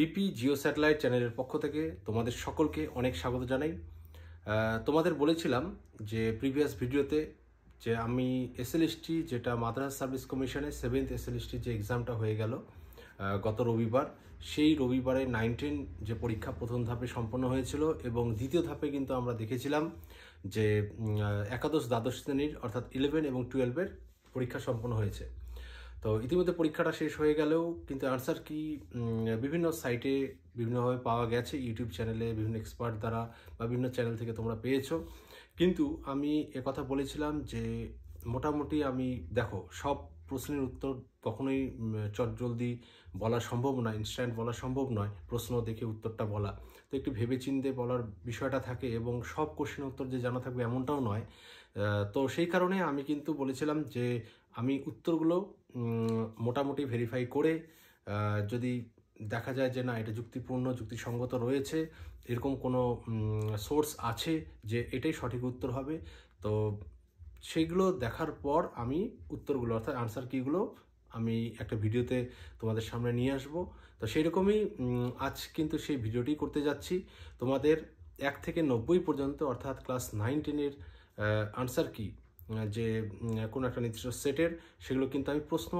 BP Jio satellite চ্যানেলের পক্ষ থেকে তোমাদের সকলকে অনেক স্বাগত জানাই তোমাদের বলেছিলাম যে প্রিভিয়াস ভিডিওতে যে আমি এসএলএসটি যেটা মাদ্রাস সার্ভিস কমিশনের সেভেন্থ এসএলএসটি যে এক্সামটা হয়ে গেল গত রবিবার সেই রবিবারে নাইনটিন যে পরীক্ষা প্রথম ধাপে সম্পন্ন হয়েছিল এবং দ্বিতীয় ধাপে কিন্তু আমরা দেখেছিলাম যে একাদশ দ্বাদশ শ্রেণীর অর্থাৎ ইলেভেন এবং টুয়েলভের পরীক্ষা সম্পন্ন হয়েছে তো ইতিমধ্যে পরীক্ষাটা শেষ হয়ে গেলেও কিন্তু আনসার কি বিভিন্ন সাইটে বিভিন্নভাবে পাওয়া গেছে ইউটিউব চ্যানেলে বিভিন্ন এক্সপার্ট দ্বারা বা বিভিন্ন চ্যানেল থেকে তোমরা পেয়েছো কিন্তু আমি কথা বলেছিলাম যে মোটামুটি আমি দেখো সব প্রশ্নের উত্তর কখনোই চটজলদি বলা সম্ভব নয় ইনস্ট্যান্ট বলা সম্ভব নয় প্রশ্ন দেখে উত্তরটা বলা একটু ভেবেচিন্তে বলার বিষয়টা থাকে এবং সব কোশ্চেন উত্তর যে জানা থাকবে এমনটাও নয় তো সেই কারণে আমি কিন্তু বলেছিলাম যে আমি উত্তরগুলো মোটামুটি ভেরিফাই করে যদি দেখা যায় যে না এটা যুক্তিপূর্ণ যুক্তিসঙ্গত রয়েছে এরকম কোনো সোর্স আছে যে এটাই সঠিক উত্তর হবে তো সেইগুলো দেখার পর আমি উত্তরগুলো অর্থাৎ আনসার কীগুলো আমি একটা ভিডিওতে তোমাদের সামনে নিয়ে আসব তো সেই রকমই আজ কিন্তু সেই ভিডিওটি করতে যাচ্ছি তোমাদের এক থেকে নব্বই পর্যন্ত অর্থাৎ ক্লাস নাইন টেনের আনসার কি যে কোনো একটা নির্দিষ্ট সেটের সেগুলো কিন্তু আমি প্রশ্ন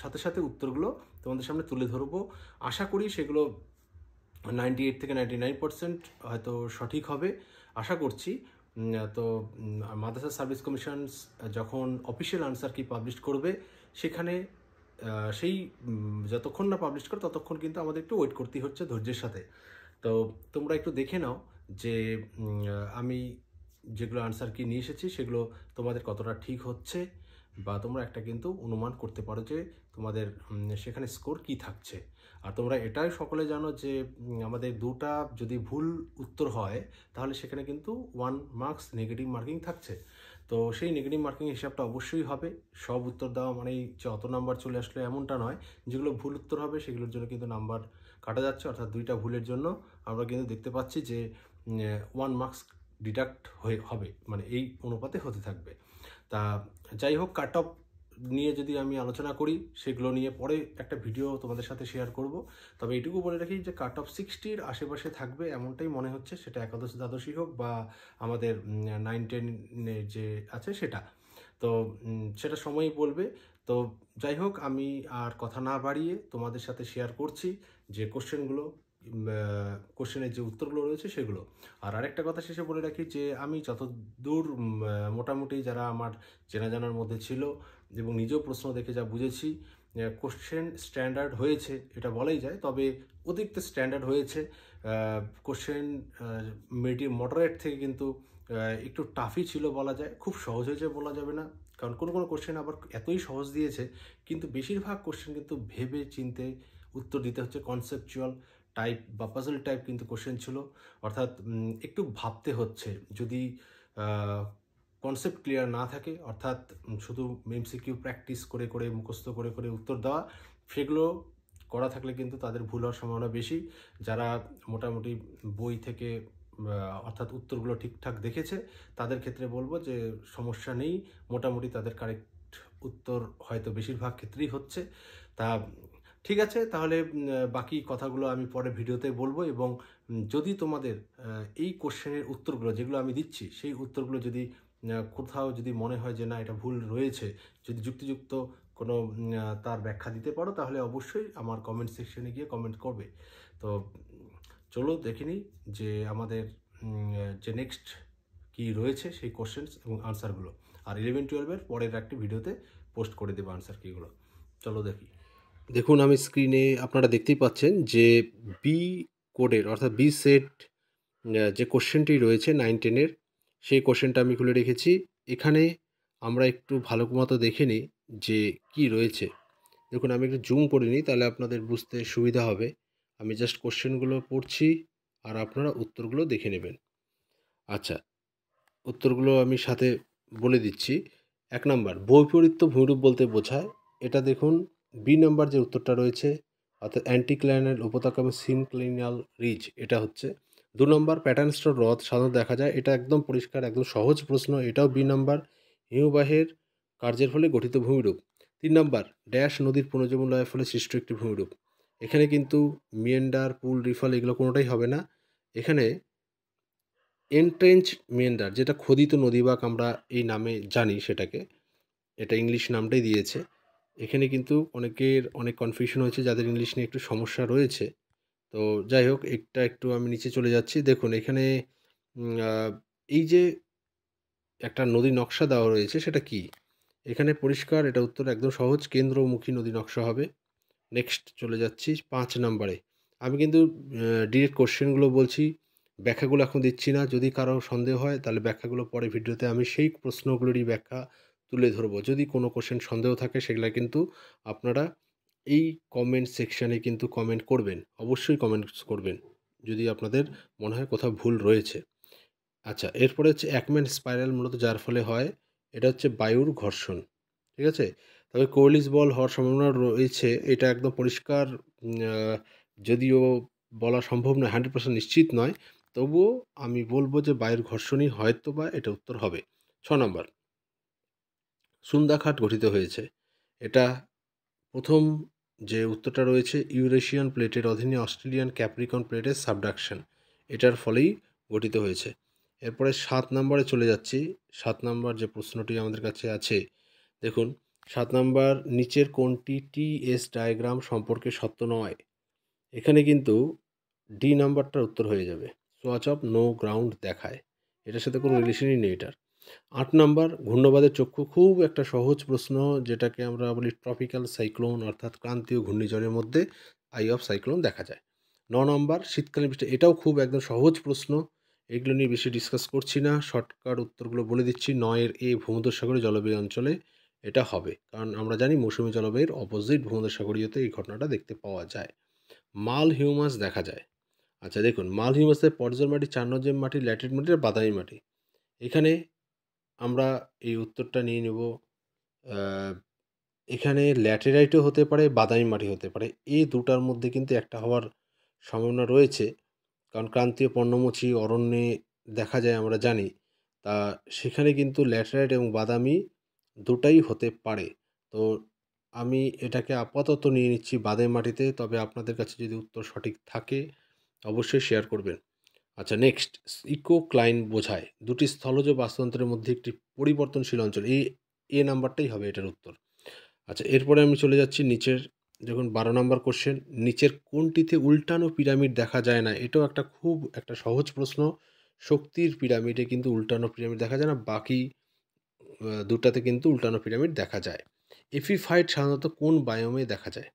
সাথে সাথে উত্তরগুলো তোমাদের সামনে তুলে ধরবো আশা করি সেগুলো নাইনটি এইট থেকে নাইনটি নাইন পার্সেন্ট হয়তো সঠিক হবে আশা করছি তো মাদ্রাসা সার্ভিস কমিশন যখন অফিসিয়াল আনসার কি পাবলিশ করবে সেখানে সেই যতক্ষণ না পাবলিশ করে ততক্ষণ কিন্তু আমাদের একটু ওয়েট করতেই হচ্ছে ধৈর্যের সাথে তো তোমরা একটু দেখে নাও যে আমি যেগুলো আনসার কি নিয়ে এসেছি সেগুলো তোমাদের কতটা ঠিক হচ্ছে বা তোমরা একটা কিন্তু অনুমান করতে পারো যে তোমাদের সেখানে স্কোর কি থাকছে আর তোমরা এটাই সকলে জানো যে আমাদের দুটা যদি ভুল উত্তর হয় তাহলে সেখানে কিন্তু ওয়ান মার্কস নেগেটিভ মার্কিং থাকছে তো সেই নেগেটিভ মার্কিং হিসাবটা অবশ্যই হবে সব উত্তর দেওয়া মানে যে অত নাম্বার চলে আসলো এমনটা নয় যেগুলো ভুল উত্তর হবে সেগুলোর জন্য কিন্তু নাম্বার কাটা যাচ্ছে অর্থাৎ দুইটা ভুলের জন্য আমরা কিন্তু দেখতে পাচ্ছি যে ওয়ান মার্কস ডিডাক্ট হয়ে হবে মানে এই অনুপাতে হতে থাকবে তা যাই হোক কাট অফ নিয়ে যদি আমি আলোচনা করি সেগুলো নিয়ে পরে একটা ভিডিও তোমাদের সাথে শেয়ার করব তবে এইটুকু বলে রাখি যে কাট অফ সিক্সটির আশেপাশে থাকবে এমনটাই মনে হচ্ছে সেটা একাদশ দ্বাদশী হোক বা আমাদের নাইন টেনে যে আছে সেটা তো সেটা সময়ই বলবে তো যাই হোক আমি আর কথা না বাড়িয়ে তোমাদের সাথে শেয়ার করছি যে কোশ্চেনগুলো কোশ্চেনের যে উত্তরগুলো রয়েছে সেগুলো আর আরেকটা কথা শেষে বলে রাখি যে আমি যতদূর মোটামুটি যারা আমার চেনা জানার মধ্যে ছিল এবং নিজেও প্রশ্ন দেখে যা বুঝেছি কোশ্চেন স্ট্যান্ডার্ড হয়েছে এটা বলাই যায় তবে অতিরিক্ত স্ট্যান্ডার্ড হয়েছে কোশ্চেন মিডিয়াম মডারেট থেকে কিন্তু একটু টাফই ছিল বলা যায় খুব সহজ হয়েছে বলা যাবে না কারণ কোনো কোনো কোশ্চেন আবার এতই সহজ দিয়েছে কিন্তু বেশিরভাগ কোশ্চেন কিন্তু ভেবে চিনতে উত্তর দিতে হচ্ছে কনসেপচুয়াল টাইপ বা পাজল টাইপ কিন্তু কোশ্চেন ছিল অর্থাৎ একটু ভাবতে হচ্ছে যদি কনসেপ্ট ক্লিয়ার না থাকে অর্থাৎ শুধু এমসিকিউ প্র্যাকটিস করে করে মুখস্থ করে করে উত্তর দেওয়া সেগুলো করা থাকলে কিন্তু তাদের ভুল হওয়ার সম্ভাবনা বেশি যারা মোটামুটি বই থেকে অর্থাৎ উত্তরগুলো ঠিকঠাক দেখেছে তাদের ক্ষেত্রে বলবো যে সমস্যা নেই মোটামুটি তাদের কারেক্ট উত্তর হয়তো বেশিরভাগ ক্ষেত্রেই হচ্ছে তা ঠিক আছে তাহলে বাকি কথাগুলো আমি পরে ভিডিওতে বলবো এবং যদি তোমাদের এই কোশ্চেনের উত্তরগুলো যেগুলো আমি দিচ্ছি সেই উত্তরগুলো যদি কোথাও যদি মনে হয় যে না এটা ভুল রয়েছে যদি যুক্তিযুক্ত কোনো তার ব্যাখ্যা দিতে পারো তাহলে অবশ্যই আমার কমেন্ট সেকশনে গিয়ে কমেন্ট করবে তো চলো দেখে নিই যে আমাদের যে নেক্সট কি রয়েছে সেই কোশ্চেন্স এবং আনসারগুলো আর ইলেভেন টুয়েলভের পরের একটি ভিডিওতে পোস্ট করে দেবো আনসার কিগুলো চলো দেখি দেখুন আমি স্ক্রিনে আপনারা দেখতেই পাচ্ছেন যে বি কোডের অর্থাৎ বি সেট যে কোশ্চেনটি রয়েছে নাইন টেনের সেই কোশ্চেনটা আমি খুলে রেখেছি এখানে আমরা একটু ভালো মতো দেখে নিই যে কি রয়েছে দেখুন আমি একটু জুম করে নিই তাহলে আপনাদের বুঝতে সুবিধা হবে আমি জাস্ট কোশ্চেনগুলো পড়ছি আর আপনারা উত্তরগুলো দেখে নেবেন আচ্ছা উত্তরগুলো আমি সাথে বলে দিচ্ছি এক নাম্বার বৈপরীত্য ভূমিরূপ বলতে বোঝায় এটা দেখুন বি নাম্বার যে উত্তরটা রয়েছে অর্থাৎ অ্যান্টিক্লাইনাল উপত্যকা এবং সিনক্লিনাল রিজ এটা হচ্ছে দু নম্বর প্যাটার্ন স্টোর হ্রদ সাধারণত দেখা যায় এটা একদম পরিষ্কার একদম সহজ প্রশ্ন এটাও বি নম্বর হিমবাহের কার্যের ফলে গঠিত ভূমিরূপ তিন নম্বর ড্যাশ নদীর পুনর্জীবন লয়ের ফলে সৃষ্ট একটি ভূমিরূপ এখানে কিন্তু মিয়েন্ডার পুল রিফল এগুলো কোনোটাই হবে না এখানে এন্ট্রেঞ্চ মিয়েন্ডার যেটা খোদিত নদী বাক আমরা এই নামে জানি সেটাকে এটা ইংলিশ নামটাই দিয়েছে এখানে কিন্তু অনেকের অনেক কনফিউশন হয়েছে যাদের ইংলিশ নিয়ে একটু সমস্যা রয়েছে তো যাই হোক একটা একটু আমি নিচে চলে যাচ্ছি দেখুন এখানে এই যে একটা নদী নকশা দেওয়া রয়েছে সেটা কি এখানে পরিষ্কার এটা উত্তর একদম সহজ কেন্দ্রমুখী নদী নকশা হবে নেক্সট চলে যাচ্ছি পাঁচ নাম্বারে আমি কিন্তু ডিরেক্ট কোশ্চেনগুলো বলছি ব্যাখ্যাগুলো এখন দিচ্ছি না যদি কারো সন্দেহ হয় তাহলে ব্যাখ্যাগুলো পরে ভিডিওতে আমি সেই প্রশ্নগুলোরই ব্যাখ্যা তুলে ধরবো যদি কোনো কোশ্চেন সন্দেহ থাকে সেগুলো কিন্তু আপনারা এই কমেন্ট সেকশানে কিন্তু কমেন্ট করবেন অবশ্যই কমেন্টস করবেন যদি আপনাদের মনে হয় কোথাও ভুল রয়েছে আচ্ছা এরপরে হচ্ছে একম্যান স্পাইরাল মূলত যার ফলে হয় এটা হচ্ছে বায়ুর ঘর্ষণ ঠিক আছে তবে কোয়েলিস বল হওয়ার সম্ভাবনা রয়েছে এটা একদম পরিষ্কার যদিও বলা সম্ভব নয় হান্ড্রেড পার্সেন্ট নিশ্চিত নয় তবুও আমি বলবো যে বায়ুর ঘর্ষণই হয়তো বা এটা উত্তর হবে ছ নম্বর সুন্দাখাট গঠিত হয়েছে এটা প্রথম যে উত্তরটা রয়েছে ইউরেশিয়ান প্লেটের অধীনে অস্ট্রেলিয়ান ক্যাপ্রিকন প্লেটের সাবডাকশন এটার ফলেই গঠিত হয়েছে এরপরে সাত নম্বরে চলে যাচ্ছি সাত নম্বর যে প্রশ্নটি আমাদের কাছে আছে দেখুন সাত নম্বর নিচের কোনটি টিএস ডায়াগ্রাম সম্পর্কে সত্য নয় এখানে কিন্তু ডি নাম্বারটার উত্তর হয়ে যাবে সোয়াচ অফ নো গ্রাউন্ড দেখায় এটার সাথে কোনো রিলেশনই নেই এটার আট নাম্বার ঘূর্ণবাদের চক্ষু খুব একটা সহজ প্রশ্ন যেটাকে আমরা বলি ট্রপিক্যাল সাইক্লোন অর্থাৎ ক্রান্তীয় ঘূর্ণিঝড়ের মধ্যে আই অফ সাইক্লোন দেখা যায় ন নম্বর শীতকালীন বৃষ্টি এটাও খুব একদম সহজ প্রশ্ন এগুলো নিয়ে বেশি ডিসকাস করছি না শর্টকাট উত্তরগুলো বলে দিচ্ছি নয়ের এ ভূমধ্যসাগরীয় জলবায়ু অঞ্চলে এটা হবে কারণ আমরা জানি মৌসুমী জলবায়ুর অপোজিট ভূমধ্যসাগরীয়তে এই ঘটনাটা দেখতে পাওয়া যায় মাল হিউমাস দেখা যায় আচ্ছা দেখুন মাল হিউমাসের পর্যার মাটি চার মাটি ল্যাটেড মাটি আর বাদামি মাটি এখানে আমরা এই উত্তরটা নিয়ে নেব এখানে ল্যাটেরাইটও হতে পারে বাদামি মাটি হতে পারে এই দুটার মধ্যে কিন্তু একটা হওয়ার সম্ভাবনা রয়েছে কারণ ক্রান্তীয় পর্ণমোচী অরণ্যে দেখা যায় আমরা জানি তা সেখানে কিন্তু ল্যাটেরাইট এবং বাদামি দুটাই হতে পারে তো আমি এটাকে আপাতত নিয়ে নিচ্ছি বাদামি মাটিতে তবে আপনাদের কাছে যদি উত্তর সঠিক থাকে অবশ্যই শেয়ার করবেন আচ্ছা নেক্সট ইকো ক্লাইন বোঝায় দুটি স্থলজ বাস্তুতন্ত্রের মধ্যে একটি পরিবর্তনশীল অঞ্চল এই এ নাম্বারটাই হবে এটার উত্তর আচ্ছা এরপরে আমি চলে যাচ্ছি নিচের যখন বারো নম্বর কোশ্চেন নিচের কোনটিতে উল্টানো পিরামিড দেখা যায় না এটাও একটা খুব একটা সহজ প্রশ্ন শক্তির পিরামিডে কিন্তু উল্টানো পিরামিড দেখা যায় না বাকি দুটাতে কিন্তু উল্টানো পিরামিড দেখা যায় এপিফাইট সাধারণত কোন বায়োমে দেখা যায়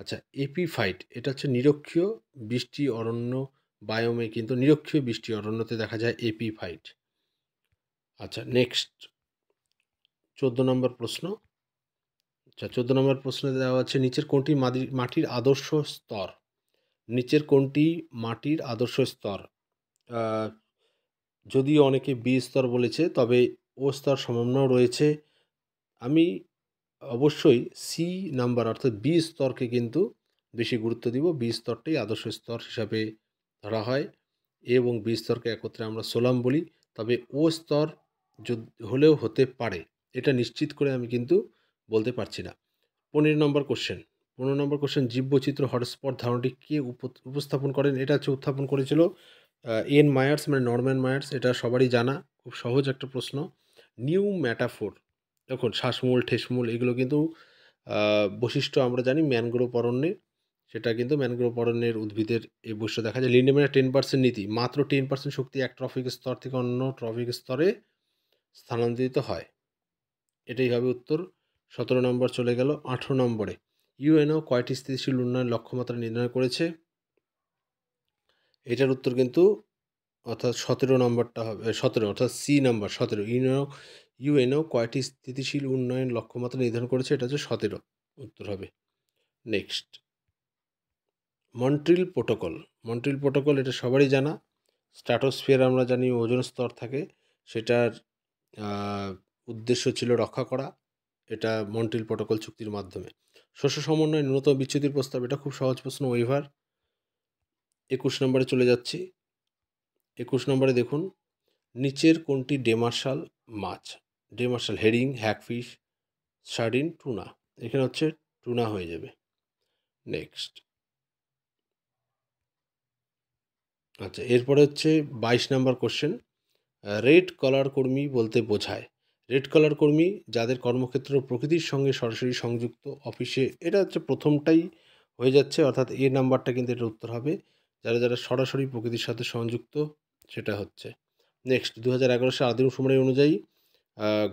আচ্ছা এপিফাইট এটা হচ্ছে নিরক্ষীয় বৃষ্টি অরণ্য বায়োমে কিন্তু নিরক্ষীয় বৃষ্টি অরণ্যতে দেখা যায় এপি ফাইট আচ্ছা নেক্সট চোদ্দ নম্বর প্রশ্ন আচ্ছা চোদ্দ নম্বর প্রশ্নে দেওয়া আছে নিচের কোনটি মাটির আদর্শ স্তর নিচের কোনটি মাটির আদর্শ স্তর যদিও অনেকে বি স্তর বলেছে তবে ও স্তর সম্ভাবনাও রয়েছে আমি অবশ্যই সি নাম্বার অর্থাৎ বি স্তরকে কিন্তু বেশি গুরুত্ব দিব বি স্তরটাই আদর্শ স্তর হিসাবে ধরা হয় এবং বি স্তরকে একত্রে আমরা সোলাম বলি তবে ও স্তর হলেও হতে পারে এটা নিশ্চিত করে আমি কিন্তু বলতে পারছি না পনেরো নম্বর কোশ্চেন পনেরো নম্বর কোশ্চেন জীববৈচিত্র্য হটস্পট ধারণাটি কে উপস্থাপন করেন এটা হচ্ছে উত্থাপন করেছিল এন মায়ার্স মানে নর্ম্যান মায়ার্স এটা সবারই জানা খুব সহজ একটা প্রশ্ন নিউ ম্যাটাফোর দেখুন শ্বাসমূল ঠেসমূল এগুলো কিন্তু বৈশিষ্ট্য আমরা জানি ম্যানগ্রোভ অরণ্যের সেটা কিন্তু ম্যানগ্রোভ অরণ্যের উদ্ভিদের এই বৈশ্য দেখা যায় লিন্ডেমের টেন পার্সেন্ট নীতি মাত্র টেন পার্সেন্ট শক্তি এক ট্রফিক স্তর থেকে অন্য ট্রফিক স্তরে স্থানান্তরিত হয় এটাই হবে উত্তর সতেরো নম্বর চলে গেল আঠেরো নম্বরে ইউএনও কয়টি স্থিতিশীল উন্নয়ন লক্ষ্যমাত্রা নির্ণয় করেছে এটার উত্তর কিন্তু অর্থাৎ সতেরো নম্বরটা হবে সতেরো অর্থাৎ সি নম্বর সতেরো ইউএনও ইউএনও কয়টি স্থিতিশীল উন্নয়ন লক্ষ্যমাত্রা নির্ধারণ করেছে এটা হচ্ছে সতেরো উত্তর হবে next Montreal protocol Montreal protocol এটা সবারই জানা স্ট্র্যাটোস্ফিয়ার আমরা জানি ওজন স্তর থাকে সেটার উদ্দেশ্য ছিল রক্ষা করা এটা মন্ট্রিল প্রোটোকল চুক্তির মাধ্যমে শস্য সমন্বয় ন্যূনতম বিচ্ছেদের প্রস্তাব এটা খুব সহজ প্রশ্ন ওইভার একুশ নম্বরে চলে যাচ্ছি একুশ নম্বরে দেখুন নিচের কোনটি ডেমার্শাল মাছ demersal herring hagfish sardine tuna এখানে হচ্ছে টুনা হয়ে যাবে নেক্সট আচ্ছা এরপরে হচ্ছে বাইশ নাম্বার কোশ্চেন রেড কলার কর্মী বলতে বোঝায় রেড কলার কর্মী যাদের কর্মক্ষেত্র প্রকৃতির সঙ্গে সরাসরি সংযুক্ত অফিসে এটা হচ্ছে প্রথমটাই হয়ে যাচ্ছে অর্থাৎ এ নাম্বারটা কিন্তু এটা উত্তর হবে যারা যারা সরাসরি প্রকৃতির সাথে সংযুক্ত সেটা হচ্ছে নেক্সট দু হাজার এগারো সাল আদিম সময় অনুযায়ী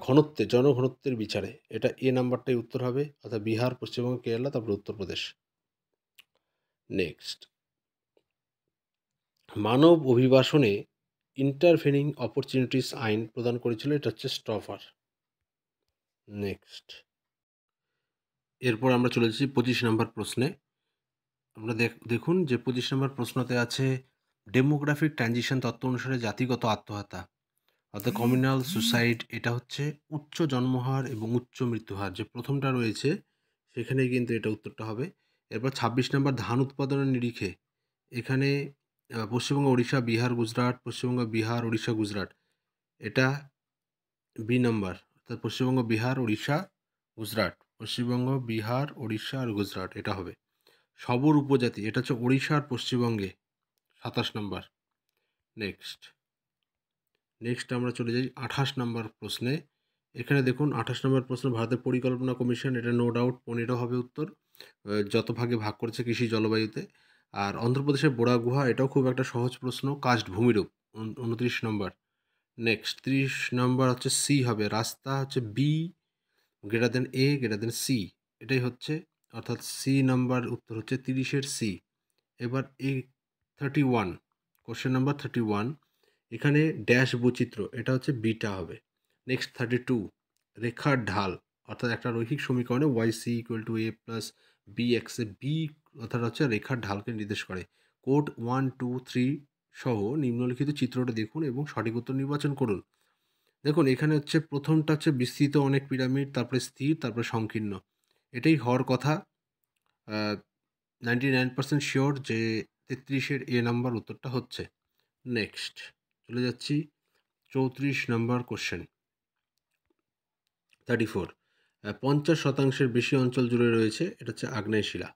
ঘনত্বে জনঘনত্বের বিচারে এটা এ নাম্বারটাই উত্তর হবে অর্থাৎ বিহার পশ্চিমবঙ্গ কেরালা তারপরে উত্তরপ্রদেশ নেক্সট মানব অভিবাসনে ইন্টারভেনিং অপরচুনিটিস আইন প্রদান করেছিল এটা হচ্ছে স্টফার নেক্সট এরপর আমরা চলে যাচ্ছি পঁচিশ নম্বর প্রশ্নে আমরা দেখুন যে পঁচিশ নম্বর প্রশ্নতে আছে ডেমোগ্রাফিক ট্রানজিশন তত্ত্ব অনুসারে জাতিগত আত্মহত্যা অর্থাৎ কমিউনাল সুসাইড এটা হচ্ছে উচ্চ জন্মহার এবং উচ্চ মৃত্যুহার যে প্রথমটা রয়েছে সেখানে কিন্তু এটা উত্তরটা হবে এরপর ছাব্বিশ নম্বর ধান উৎপাদনের নিরিখে এখানে পশ্চিমবঙ্গ উড়িষ্যা বিহার গুজরাট পশ্চিমবঙ্গ বিহার উড়িষ্যা গুজরাট এটা বি নম্বর অর্থাৎ পশ্চিমবঙ্গ বিহার উড়িষ্যা গুজরাট পশ্চিমবঙ্গ বিহার উড়িষ্যা আর গুজরাট এটা হবে সবর উপজাতি এটা হচ্ছে আর পশ্চিমবঙ্গে সাতাশ নম্বর নেক্সট নেক্সট আমরা চলে যাই আঠাশ নম্বর প্রশ্নে এখানে দেখুন আঠাশ নম্বর প্রশ্ন ভারতের পরিকল্পনা কমিশন এটা নো ডাউট পনেরো হবে উত্তর যত ভাগে ভাগ করেছে কৃষি জলবায়ুতে আর অন্ধ্রপ্রদেশের গুহা এটাও খুব একটা সহজ প্রশ্ন কাস্ট ভূমিরূপ উনত্রিশ নম্বর নেক্সট ত্রিশ নম্বর হচ্ছে সি হবে রাস্তা হচ্ছে B greater than A greater than C এটাই হচ্ছে অর্থাৎ সি নাম্বার উত্তর হচ্ছে তিরিশের সি এবার A thirty one question number thirty one এখানে ড্যাশ বৈচিত্র্য এটা হচ্ছে বিটা হবে নেক্সট থার্টি টু রেখার ঢাল অর্থাৎ একটা রৈখিক সমীকরণে y c equal to a plus b x a b অর্থাৎ হচ্ছে রেখার ঢালকে নির্দেশ করে কোড ওয়ান টু থ্রি সহ নিম্নলিখিত চিত্রটা দেখুন এবং সঠিক উত্তর নির্বাচন করুন দেখুন এখানে হচ্ছে প্রথমটা হচ্ছে বিস্তৃত অনেক পিরামিড তারপরে স্থির তারপরে সংকীর্ণ এটাই হওয়ার কথা নাইনটি নাইন পার্সেন্ট শিওর যে তেত্রিশের এ নাম্বার উত্তরটা হচ্ছে নেক্সট চলে যাচ্ছি চৌত্রিশ নাম্বার কোশ্চেন থার্টি ফোর পঞ্চাশ শতাংশের বেশি অঞ্চল জুড়ে রয়েছে এটা হচ্ছে আগ্নেয় শিলা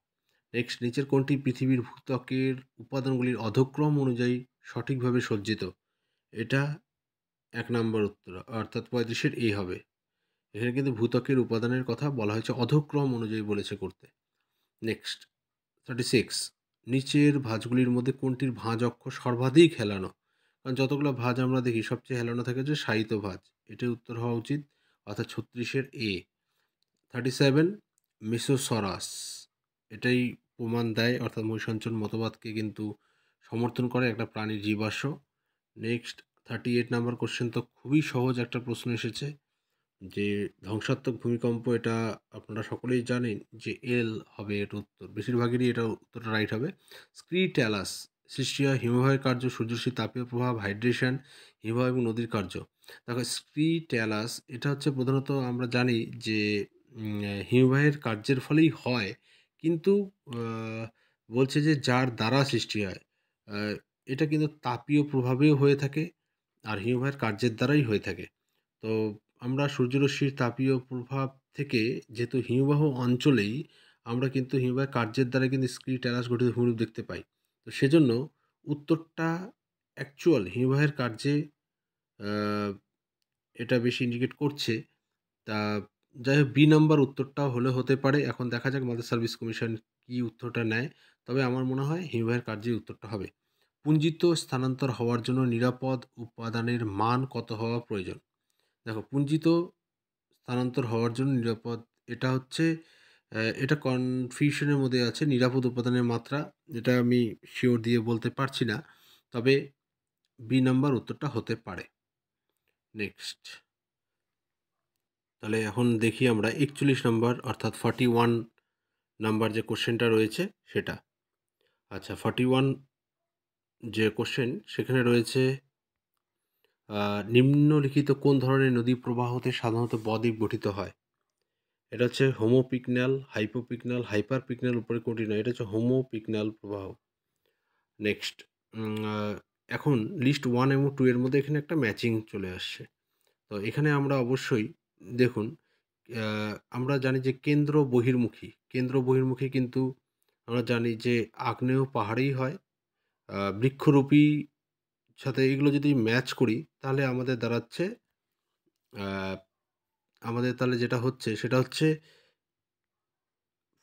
নেক্সট নিচের কোনটি পৃথিবীর ভূত্বকের উপাদানগুলির অধক্রম অনুযায়ী সঠিকভাবে সজ্জিত এটা এক নম্বর উত্তর অর্থাৎ পঁয়ত্রিশের এ হবে এখানে কিন্তু ভূতকের উপাদানের কথা বলা হয়েছে অধক্রম অনুযায়ী বলেছে করতে নেক্সট থার্টি সিক্স নিচের ভাঁজগুলির মধ্যে কোনটির ভাঁজ অক্ষ সর্বাধিক হেলানো কারণ যতগুলো ভাঁজ আমরা দেখি সবচেয়ে হেলানো থাকে যে সাহিত্য ভাঁজ এটা উত্তর হওয়া উচিত অর্থাৎ ছত্রিশের এ থার্টি সেভেন মেসোসরাস এটাই প্রমাণ দেয় অর্থাৎ মহিষাঞ্চল মতবাদকে কিন্তু সমর্থন করে একটা প্রাণীর জীবাশ্ম next thirty eight number question তো খুবই সহজ একটা প্রশ্ন এসেছে যে ধ্বংসাত্মক ভূমিকম্প এটা আপনারা সকলেই জানেন যে এল হবে এটা উত্তর বেশিরভাগেরই এটা উত্তরটা রাইট হবে স্ক্রি ট্যালাস সৃষ্টিয়া হিমবাহের কার্য সূর্যশ্রী তাপীয় প্রভাব হাইড্রেশন হিমবাহ এবং নদীর কার্য দেখো ট্যালাস এটা হচ্ছে প্রধানত আমরা জানি যে হিমবাহের কার্যের ফলেই হয় কিন্তু বলছে যে যার দ্বারা সৃষ্টি হয় এটা কিন্তু তাপীয় প্রভাবেও হয়ে থাকে আর হিমবাহের কার্যের দ্বারাই হয়ে থাকে তো আমরা সূর্যরশ্মির তাপীয় প্রভাব থেকে যেহেতু হিমবাহ অঞ্চলেই আমরা কিন্তু হিমবাহের কার্যের দ্বারা কিন্তু স্ক্রি ট্যালাস গঠিত হিমরূপ দেখতে পাই তো সেজন্য উত্তরটা অ্যাকচুয়াল হিমবাহের কার্যে এটা বেশি ইন্ডিকেট করছে তা যাই হোক বি নাম্বার উত্তরটা হলে হতে পারে এখন দেখা যাক মাদার সার্ভিস কমিশন কি উত্তরটা নেয় তবে আমার মনে হয় হিমবাহের কার্যে উত্তরটা হবে পুঞ্জিত স্থানান্তর হওয়ার জন্য নিরাপদ উপাদানের মান কত হওয়া প্রয়োজন দেখো পুঞ্জিত স্থানান্তর হওয়ার জন্য নিরাপদ এটা হচ্ছে এটা কনফিউশনের মধ্যে আছে নিরাপদ উপাদানের মাত্রা যেটা আমি শিওর দিয়ে বলতে পারছি না তবে বি নাম্বার উত্তরটা হতে পারে নেক্সট তাহলে এখন দেখি আমরা একচল্লিশ নাম্বার অর্থাৎ ফর্টি ওয়ান নাম্বার যে কোশ্চেনটা রয়েছে সেটা আচ্ছা ফর্টি ওয়ান যে কোশ্চেন সেখানে রয়েছে নিম্নলিখিত কোন ধরনের নদী প্রবাহতে সাধারণত বদ্বীপ গঠিত হয় এটা হচ্ছে হোমোপিকনাল হাইপোপিকনাল হাইপারপিকনাল উপরে কোনটি নয় এটা হচ্ছে হোমোপিকনাল প্রবাহ নেক্সট এখন লিস্ট ওয়ান এবং টু এর মধ্যে এখানে একটা ম্যাচিং চলে আসছে তো এখানে আমরা অবশ্যই দেখুন আমরা জানি যে কেন্দ্র বহির্মুখী কেন্দ্র বহির্মুখী কিন্তু আমরা জানি যে আগ্নেয় পাহাড়েই হয় বৃক্ষরূপী সাথে এগুলো যদি ম্যাচ করি তাহলে আমাদের দাঁড়াচ্ছে আমাদের তাহলে যেটা হচ্ছে সেটা হচ্ছে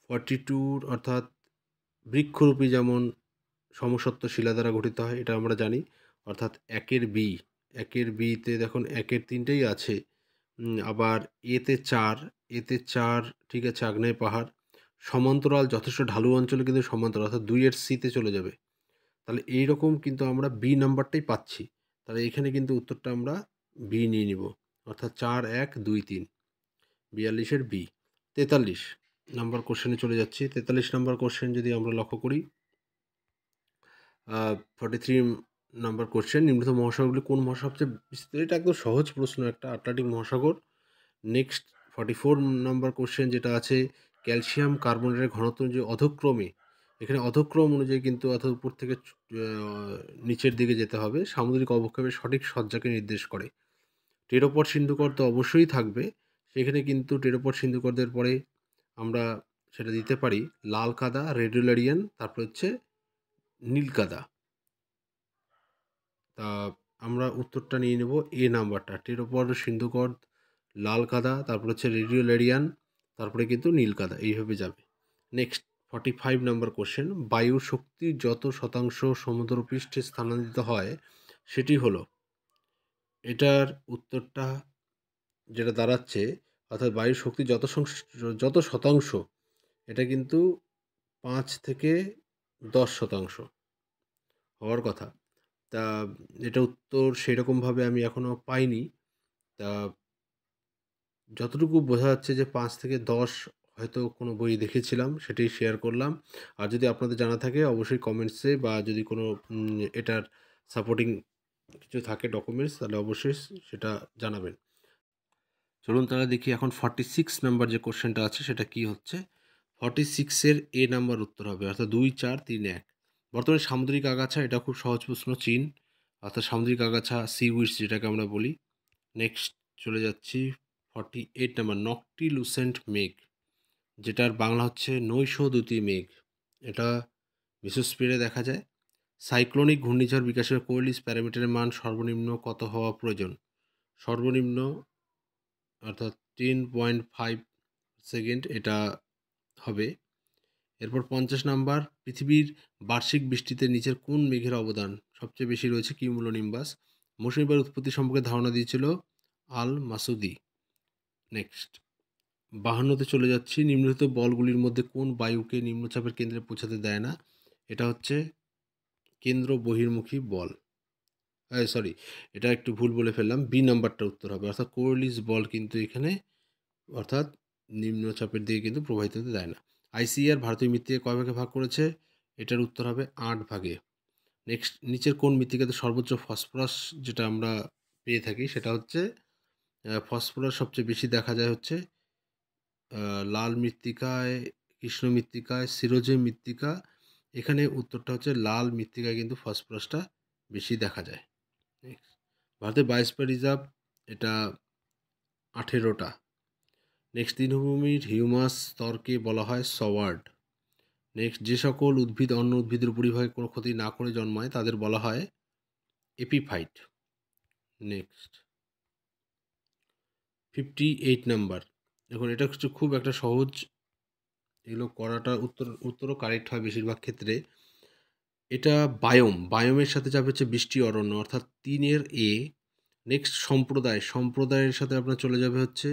ফর্টি টুর অর্থাৎ বৃক্ষরূপী যেমন সমসত্ব শিলা দ্বারা গঠিত হয় এটা আমরা জানি অর্থাৎ একের বি একের বিতে দেখুন একের তিনটেই আছে আবার এতে চার এতে চার ঠিক আছে আগ্নেয় পাহাড় সমান্তরাল যথেষ্ট ঢালু অঞ্চলে কিন্তু সমান্তরাল অর্থাৎ দুইয়ের সিতে চলে যাবে তাহলে এই রকম কিন্তু আমরা বি নাম্বারটাই পাচ্ছি তাহলে এখানে কিন্তু উত্তরটা আমরা বি নিয়ে নিব অর্থাৎ চার এক দুই তিন বিয়াল্লিশের বি তেতাল্লিশ নাম্বার কোশ্চেনে চলে যাচ্ছি তেতাল্লিশ নাম্বার কোশ্চেন যদি আমরা লক্ষ্য করি ফর্টি থ্রি নাম্বার কোশ্চেন নিম্নিত মহাসাগরগুলি কোন মহাসাগর সবচেয়ে বিস্তৃত এটা একদম সহজ প্রশ্ন একটা আটলান্টিক মহাসাগর next forty four number question যেটা আছে ক্যালসিয়াম কার্বনেটের ঘনত্ব যে অধক্রমে এখানে অধক্রম অনুযায়ী কিন্তু অর্থাৎ উপর থেকে নিচের দিকে যেতে হবে সামুদ্রিক অবক্ষেপের সঠিক সজ্জাকে নির্দেশ করে টেরোপট সিন্ধুকর তো অবশ্যই থাকবে সেখানে কিন্তু টেরোপট সিন্ধুকরদের পরে আমরা সেটা দিতে পারি লাল কাদা রেডুলারিয়ান তারপর হচ্ছে নীল কাদা তা আমরা উত্তরটা নিয়ে নেব এ নাম্বারটা টের ওপর সিন্ধুকর লাল কাদা তারপর হচ্ছে রেডিওলেরিয়ান তারপরে কিন্তু নীল কাদা এইভাবে যাবে next forty five number question বায়ু শক্তি যত শতাংশ সমুদ্রপৃষ্ঠে স্থানান্তরিত হয় সেটি হলো এটার উত্তরটা যেটা দাঁড়াচ্ছে অর্থাৎ বায়ু শক্তি যত যত শতাংশ এটা কিন্তু পাঁচ থেকে দশ শতাংশ হওয়ার কথা তা এটা উত্তর সেরকমভাবে আমি এখনও পাইনি তা যতটুকু বোঝা যাচ্ছে যে পাঁচ থেকে দশ হয়তো কোনো বই দেখেছিলাম সেটাই শেয়ার করলাম আর যদি আপনাদের জানা থাকে অবশ্যই কমেন্টসে বা যদি কোনো এটার সাপোর্টিং কিছু থাকে ডকুমেন্টস তাহলে অবশ্যই সেটা জানাবেন চলুন তাহলে দেখি এখন ফর্টি সিক্স নাম্বার যে কোশ্চেনটা আছে সেটা কি হচ্ছে ফর্টি সিক্সের এ নাম্বার উত্তর হবে অর্থাৎ দুই চার তিন এক বর্তমানে সামুদ্রিক আগাছা এটা খুব সহজ প্রশ্ন চীন অর্থাৎ সামুদ্রিক আগাছা সি উইডস যেটাকে আমরা বলি নেক্সট চলে যাচ্ছি forty eight number noctilucent মেঘ যেটার বাংলা হচ্ছে নৈশদ্যুতি মেঘ এটা স্পিডে দেখা যায় সাইক্লোনিক ঘূর্ণিঝড় বিকাশের কোয়েলিস প্যারামিটারের মান সর্বনিম্ন কত হওয়া প্রয়োজন সর্বনিম্ন অর্থাৎ টেন পয়েন্ট ফাইভ সেকেন্ড এটা হবে এরপর পঞ্চাশ নাম্বার পৃথিবীর বার্ষিক বৃষ্টিতে নিচের কোন মেঘের অবদান সবচেয়ে বেশি রয়েছে কিউমুলোনিম্বাস নিম্বাস মৌসুমিবার উৎপত্তি সম্পর্কে ধারণা দিয়েছিল আল মাসুদি নেক্সট বাহান্নতে চলে যাচ্ছি নিম্নলিখিত বলগুলির মধ্যে কোন বায়ুকে নিম্নচাপের কেন্দ্রে পৌঁছাতে দেয় না এটা হচ্ছে কেন্দ্র বহির্মুখী বল হ্যাঁ সরি এটা একটু ভুল বলে ফেললাম বি নাম্বারটা উত্তর হবে অর্থাৎ কোরলিস বল কিন্তু এখানে অর্থাৎ নিম্নচাপের দিকে কিন্তু প্রবাহিত হতে দেয় না আইসিআর ভারতীয় মৃত্তিকে কয় ভাগে ভাগ করেছে এটার উত্তর হবে আট ভাগে নেক্সট নিচের কোন মৃত্তিকাতে সর্বোচ্চ ফসফরাস যেটা আমরা পেয়ে থাকি সেটা হচ্ছে ফসফরাস সবচেয়ে বেশি দেখা যায় হচ্ছে লাল মৃত্তিকায় কৃষ্ণ মৃত্তিকায় সিরোজে মৃত্তিকা এখানে উত্তরটা হচ্ছে লাল মৃত্তিকায় কিন্তু ফসফরাসটা বেশি দেখা যায় নেক্সট ভারতের বাইশপা রিজার্ভ এটা আঠেরোটা নেক্সট তৃণভূমির হিউমাস স্তরকে বলা হয় সওয়ার্ড নেক্সট যে সকল উদ্ভিদ অন্য উদ্ভিদের পরিভাগে কোনো ক্ষতি না করে জন্মায় তাদের বলা হয় epiphyte next fifty eight number এখন এটা হচ্ছে খুব একটা সহজ এগুলো করাটা উত্তর উত্তরও কারেক্ট হয় বেশিরভাগ ক্ষেত্রে এটা বায়োম বায়োমের সাথে যাবে হচ্ছে বৃষ্টি অরণ্য অর্থাৎ তিনের এ নেক্সট সম্প্রদায় সম্প্রদায়ের সাথে আপনার চলে যাবে হচ্ছে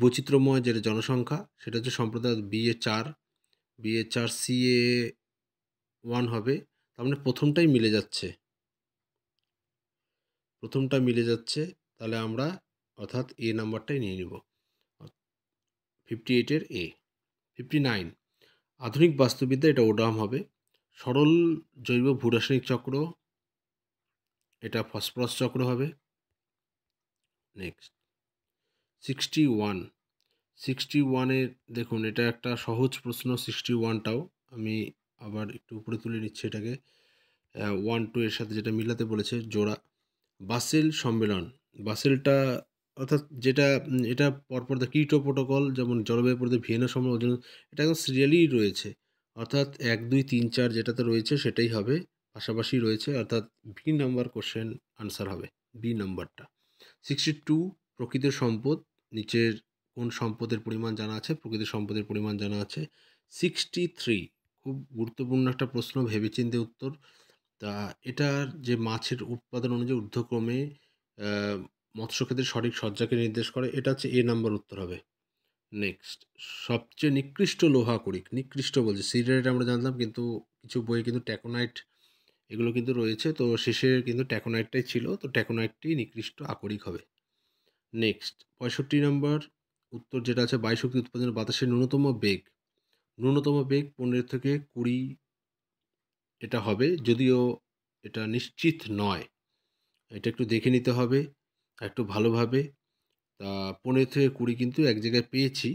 বৈচিত্র্যময় যেটা জনসংখ্যা সেটা হচ্ছে সম্প্রদায় বিএ চার বিএ চার সি এ ওয়ান হবে তার মানে প্রথমটাই মিলে যাচ্ছে প্রথমটা মিলে যাচ্ছে তাহলে আমরা অর্থাৎ এ নাম্বারটাই নিয়ে নিব ফিফটি এইটের এ ফিফটি নাইন আধুনিক বাস্তুবিদ্যা এটা ওডাম হবে সরল জৈব ভূরাসায়নিক চক্র এটা ফসফরাস চক্র হবে নেক্সট সিক্সটি ওয়ান সিক্সটি ওয়ানে দেখুন এটা একটা সহজ প্রশ্ন সিক্সটি ওয়ানটাও আমি আবার একটু উপরে তুলে নিচ্ছি এটাকে ওয়ান টু এর সাথে যেটা মিলাতে বলেছে জোড়া বাসেল সম্মেলন বাসেলটা অর্থাৎ যেটা এটা পরপর দ্য কিটো প্রোটোকল যেমন জলবায়ু পরিবর্তন ভিয়েনা সম্মেলন এটা একদম সিরিয়ালি রয়েছে অর্থাৎ এক দুই তিন চার যেটাতে রয়েছে সেটাই হবে পাশাপাশি রয়েছে অর্থাৎ ভি নাম্বার কোশ্চেন আনসার হবে বি নাম্বারটা সিক্সটি টু প্রকৃত সম্পদ নিচের কোন সম্পদের পরিমাণ জানা আছে প্রকৃত সম্পদের পরিমাণ জানা আছে সিক্সটি থ্রি খুব গুরুত্বপূর্ণ একটা প্রশ্ন ভেবেচিন্তে উত্তর তা এটার যে মাছের উৎপাদন অনুযায়ী ঊর্ধ্বক্রমে মৎস্যক্ষেত্রে সঠিক সজ্জাকে নির্দেশ করে এটা হচ্ছে এ নাম্বার উত্তর হবে নেক্সট সবচেয়ে নিকৃষ্ট লোহা করিক নিকৃষ্ট বলছে সিরিয়ালটা আমরা জানতাম কিন্তু কিছু বই কিন্তু ট্যাকোনাইট এগুলো কিন্তু রয়েছে তো শেষে কিন্তু ট্যাকোনাইটটাই ছিল তো ট্যাকোনাইটটি নিকৃষ্ট আকরিক হবে নেক্সট পঁয়ষট্টি নম্বর উত্তর যেটা আছে বায়ুশক্তি শক্তি উৎপাদনের বাতাসের ন্যূনতম বেগ ন্যূনতম বেগ পনেরো থেকে কুড়ি এটা হবে যদিও এটা নিশ্চিত নয় এটা একটু দেখে নিতে হবে একটু ভালোভাবে তা পনেরো থেকে কুড়ি কিন্তু এক জায়গায় পেয়েছি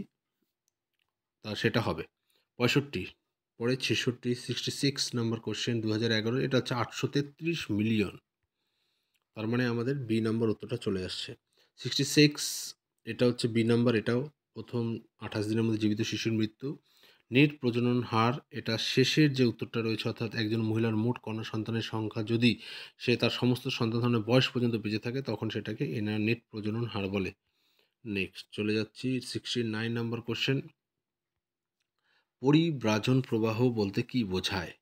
তা সেটা হবে পঁয়ষট্টি পরে ছেষট্টি সিক্সটি সিক্স নম্বর কোশ্চেন দু হাজার এগারো এটা হচ্ছে আটশো তেত্রিশ মিলিয়ন তার মানে আমাদের বি নম্বর উত্তরটা চলে আসছে সিক্সটি সিক্স এটা হচ্ছে বি নাম্বার এটাও প্রথম আঠাশ দিনের মধ্যে জীবিত শিশুর মৃত্যু নেট প্রজনন হার এটা শেষের যে উত্তরটা রয়েছে অর্থাৎ একজন মহিলার মোট কন্যা সন্তানের সংখ্যা যদি সে তার সমস্ত সন্তান ধরনের বয়স পর্যন্ত বেঁচে থাকে তখন সেটাকে এনার নেট প্রজনন হার বলে নেক্সট চলে যাচ্ছি সিক্সটি নাইন নম্বর কোশ্চেন পরিব্রাজন প্রবাহ বলতে কি বোঝায়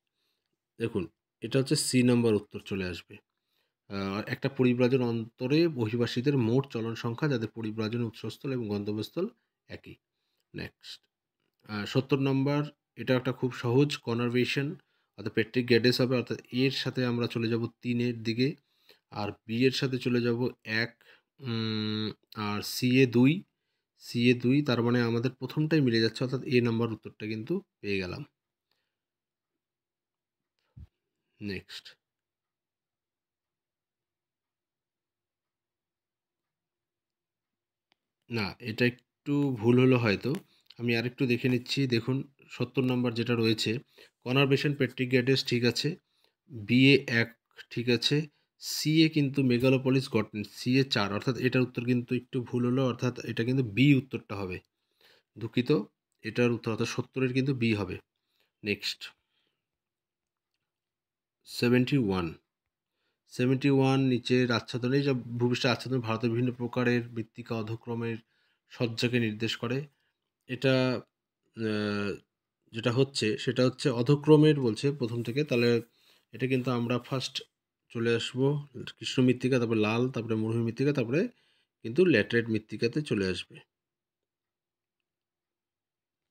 দেখুন এটা হচ্ছে সি নাম্বার উত্তর চলে আসবে একটা পরিব্রাজন অন্তরে বহিবাসীদের মোট চলন সংখ্যা যাদের পরিব্রাজন উৎসস্থল এবং গন্তব্যস্থল একই নেক্সট সত্তর নম্বর এটা একটা খুব সহজ কনারভেশন অর্থাৎ পেট্রিক গ্যাডেস হবে অর্থাৎ এর সাথে আমরা চলে যাব তিনের দিকে আর বি এর সাথে চলে যাব এক আর সি এ দুই সি এ দুই তার মানে আমাদের প্রথমটাই মিলে যাচ্ছে অর্থাৎ এ নাম্বার উত্তরটা কিন্তু পেয়ে গেলাম নেক্সট না এটা একটু ভুল হলো হয়তো আমি আরেকটু দেখে নিচ্ছি দেখুন সত্তর নম্বর যেটা রয়েছে কনারবেশন প্যাট্রিক গ্যাডেস ঠিক আছে বিএ এক ঠিক আছে সি এ কিন্তু মেগালোপলিস গটেন সি এ চার অর্থাৎ এটার উত্তর কিন্তু একটু ভুল হলো অর্থাৎ এটা কিন্তু বি উত্তরটা হবে দুঃখিত এটার উত্তর অর্থাৎ সত্তরের কিন্তু বি হবে next seventy one seventy one নিচের আচ্ছাদন এই যে ভূপৃষ্ঠ আচ্ছাদন ভারতের বিভিন্ন প্রকারের মৃত্তিকা অধক্রমের সজ্জাকে নির্দেশ করে এটা যেটা হচ্ছে সেটা হচ্ছে অধক্রমের বলছে প্রথম থেকে তাহলে এটা কিন্তু আমরা ফার্স্ট চলে আসবো কৃষ্ণ মৃত্তিকা তারপরে লাল তারপরে মরুভূমি মৃত্তিকা তারপরে কিন্তু ল্যাটেরাইট মৃত্তিকাতে চলে আসবে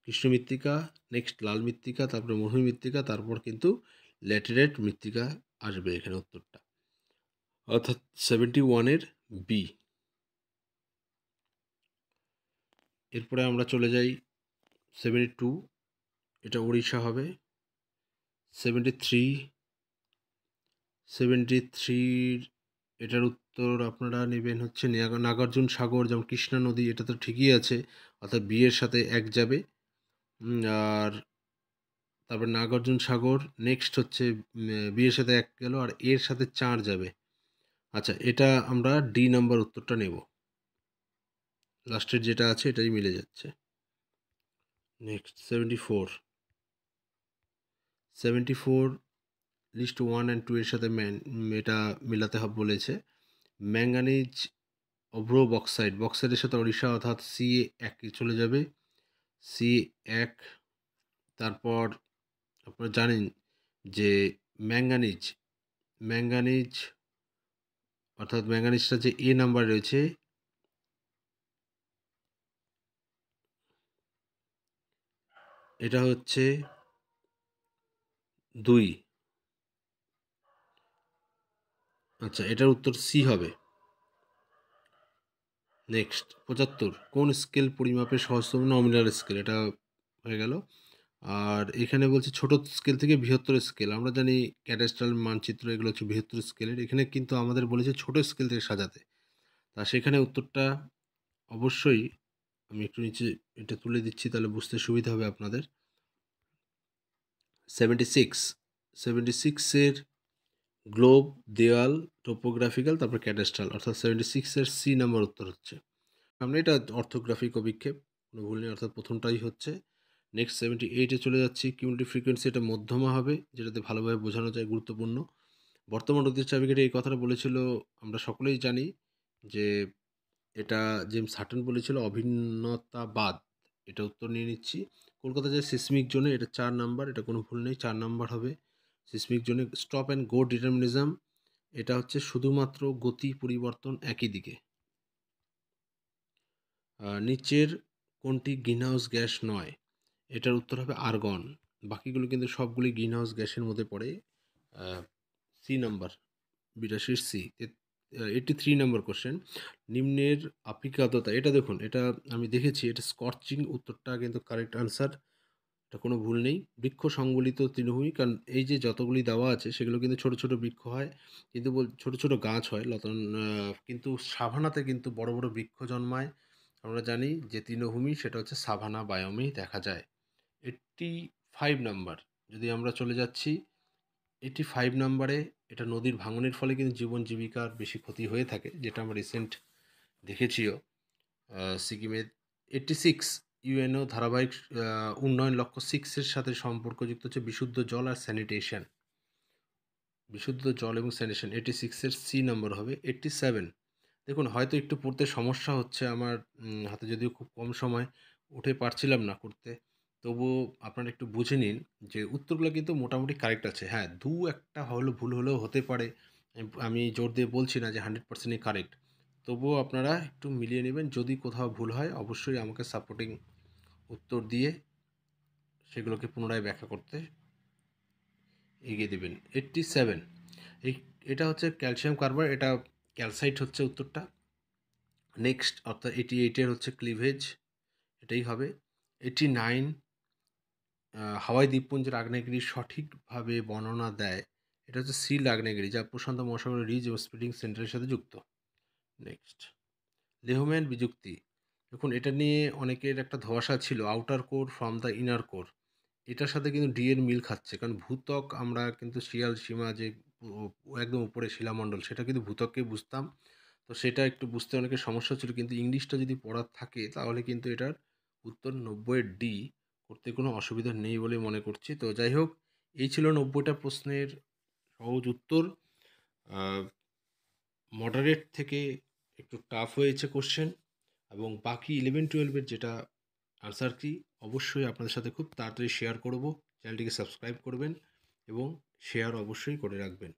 কৃষ্ণ মৃত্তিকা নেক্সট লাল মৃত্তিকা তারপরে মরুভূমি মৃত্তিকা তারপর কিন্তু ল্যাটেরাইট মৃত্তিকা আসবে এখানে উত্তরটা অর্থাৎ সেভেন্টি ওয়ানের বি এরপরে আমরা চলে যাই সেভেন্টি টু এটা উড়িষ্যা হবে সেভেন্টি থ্রি সেভেন্টি থ্রির এটার উত্তর আপনারা নেবেন হচ্ছে নাগার্জুন সাগর যেমন কৃষ্ণা নদী এটা তো ঠিকই আছে অর্থাৎ বিয়ের সাথে এক যাবে আর তারপর নাগার্জুন সাগর নেক্সট হচ্ছে বিয়ের সাথে এক গেল আর এর সাথে চার যাবে আচ্ছা এটা আমরা ডি নাম্বার উত্তরটা নেব লাস্টের যেটা আছে এটাই মিলে যাচ্ছে next seventy four seventy four list one and two এর সাথে ম্যান এটা মেলাতে হবে বলেছে ম্যাঙ্গানিজ অভ্রো বক্সাইড বক্সাইডের সাথে ওড়িশা অর্থাৎ সি এক চলে যাবে সি এক তারপর আপনারা জানেন যে ম্যাঙ্গানিজ ম্যাঙ্গানিজ অর্থাৎ ম্যাঙ্গানিজটা যে এ নাম্বার রয়েছে এটা হচ্ছে দুই আচ্ছা এটার উত্তর সি হবে নেক্সট পঁচাত্তর কোন স্কেল পরিমাপের সহজতম নমিনাল স্কেল এটা হয়ে গেল আর এখানে বলছে ছোট স্কেল থেকে বৃহত্তর স্কেল আমরা জানি ক্যাডাস্ট্রাল মানচিত্র এগুলো হচ্ছে বৃহত্তর স্কেলের এখানে কিন্তু আমাদের বলেছে ছোট স্কেল থেকে সাজাতে তা সেখানে উত্তরটা অবশ্যই আমি একটু নিচে এটা তুলে দিচ্ছি তাহলে বুঝতে সুবিধা হবে আপনাদের সেভেন্টি সিক্স সেভেন্টি সিক্সের গ্লোব দেওয়াল টোপোগ্রাফিক্যাল তারপর ক্যাডাস্ট্রাল অর্থাৎ সেভেন্টি সিক্সের সি নাম্বার উত্তর হচ্ছে আমরা এটা অর্থোগ্রাফিক অভিক্ষেপ কোনো ভুল নেই অর্থাৎ প্রথমটাই হচ্ছে নেক্সট সেভেন্টি এইটে চলে যাচ্ছি কিউনিটি ফ্রিকোয়েন্সি এটা মধ্যমা হবে যেটাতে ভালোভাবে বোঝানো যায় গুরুত্বপূর্ণ বর্তমান রোদের চাবিকাটি এই কথাটা বলেছিল আমরা সকলেই জানি যে এটা জেম সাটন বলেছিল অভিন্নতাবাদ এটা উত্তর নিয়ে নিচ্ছি কলকাতা যে সিসমিক জোনে এটা চার নাম্বার এটা কোনো ভুল নেই চার নাম্বার হবে সিসমিক জোনে স্টপ অ্যান্ড গো ডিটারমিনিজম এটা হচ্ছে শুধুমাত্র গতি পরিবর্তন একই দিকে নিচের কোনটি গ্রিনহাউস গ্যাস নয় এটার উত্তর হবে আর্গন বাকিগুলো কিন্তু সবগুলি গ্রিন হাউস গ্যাসের মধ্যে পড়ে সি নাম্বার বিরাশির C eighty three number question নিম্নের আপিকাততা এটা দেখুন এটা আমি দেখেছি এটা স্কর্চিং উত্তরটা কিন্তু কারেক্ট আনসার এটা কোনো ভুল নেই বৃক্ষ সংবলিত তৃণভূমি কারণ এই যে যতগুলি দেওয়া আছে সেগুলো কিন্তু ছোট ছোট বৃক্ষ হয় কিন্তু ছোট ছোট গাছ হয় লতন কিন্তু সাভানাতে কিন্তু বড় বড় বৃক্ষ জন্মায় আমরা জানি যে তৃণভূমি সেটা হচ্ছে সাভানা বায়মেই দেখা যায় এট্টি ফাইভ নাম্বার যদি আমরা চলে যাচ্ছি এইট্টি ফাইভ নাম্বারে এটা নদীর ভাঙনের ফলে কিন্তু জীবন জীবিকার বেশি ক্ষতি হয়ে থাকে যেটা আমরা রিসেন্ট দেখেছিও সিকিমের এইটটি সিক্স ইউএনও ধারাবাহিক উন্নয়ন লক্ষ্য সিক্সের সাথে সম্পর্কযুক্ত হচ্ছে বিশুদ্ধ জল আর স্যানিটেশন বিশুদ্ধ জল এবং স্যানিটেশন এটি সিক্সের সি নম্বর হবে এইটটি সেভেন দেখুন হয়তো একটু পড়তে সমস্যা হচ্ছে আমার হাতে যদিও খুব কম সময় উঠে পারছিলাম না করতে তবুও আপনারা একটু বুঝে নিন যে উত্তরগুলো কিন্তু মোটামুটি কারেক্ট আছে হ্যাঁ দু একটা হলো ভুল হলেও হতে পারে আমি জোর দিয়ে বলছি না যে হান্ড্রেড পার্সেন্টই কারেক্ট তবুও আপনারা একটু মিলিয়ে নেবেন যদি কোথাও ভুল হয় অবশ্যই আমাকে সাপোর্টিং উত্তর দিয়ে সেগুলোকে পুনরায় ব্যাখ্যা করতে এগিয়ে দেবেন এইট্টি সেভেন এই এটা হচ্ছে ক্যালসিয়াম কার্বার এটা ক্যালসাইট হচ্ছে উত্তরটা নেক্সট অর্থাৎ এইটি এইটের হচ্ছে ক্লিভেজ এটাই হবে এইটি নাইন হাওয়াই দ্বীপপুঞ্জের আগ্নেয়গিরি সঠিকভাবে বর্ণনা দেয় এটা হচ্ছে সিল আগ্নেয়গিরি যা প্রশান্ত মহাসাগরের রিজ এবং স্পিডিং সেন্টারের সাথে যুক্ত নেক্সট লেহম্যান বিযুক্তি দেখুন এটা নিয়ে অনেকের একটা ধোয়াশা ছিল outer core from the inner core এটার সাথে কিন্তু ডি এর মিল খাচ্ছে কারণ ভূতক আমরা কিন্তু শিয়াল সীমা যে একদম উপরে শিলামণ্ডল সেটা কিন্তু ভূতককে বুঝতাম তো সেটা একটু বুঝতে অনেকের সমস্যা ছিল কিন্তু ইংলিশটা যদি পড়ার থাকে তাহলে কিন্তু এটার উত্তর নব্বই ডি করতে কোনো অসুবিধা নেই বলে মনে করছি তো যাই হোক এই ছিল নব্বইটা প্রশ্নের সহজ উত্তর মডারেট থেকে একটু টাফ হয়েছে কোশ্চেন এবং বাকি ইলেভেন টুয়েলভের যেটা আনসার কি অবশ্যই আপনাদের সাথে খুব তাড়াতাড়ি শেয়ার করব চ্যানেলটিকে সাবস্ক্রাইব করবেন এবং শেয়ার অবশ্যই করে রাখবেন